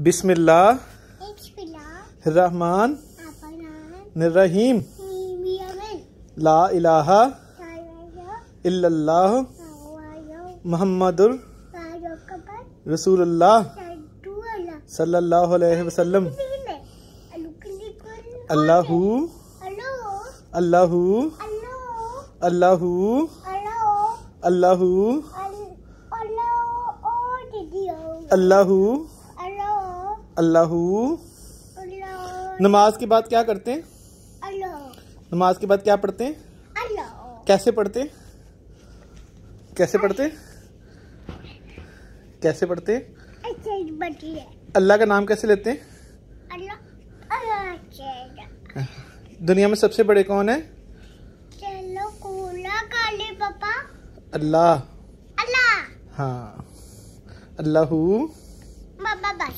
बिस्मिल्लाह रहमान रहीम ला इलाहा इल्लल्लाह मोहम्मदुर रसूलुल्लाह सल्लल्लाहु अलैहि वसल्लम अल्लाहू अल्लाहू अल्लाहू अल्लाहू अल्लाहू अल्लाह नमाज के बाद क्या करते हैं नमाज के बाद क्या पढ़ते हैं कैसे पढ़ते कैसे पढ़ते कैसे पढ़ते अल्लाह का नाम कैसे लेते हैं दुनिया में सबसे बड़े कौन है अल्लाह अल्लाह हाँ अल्लाह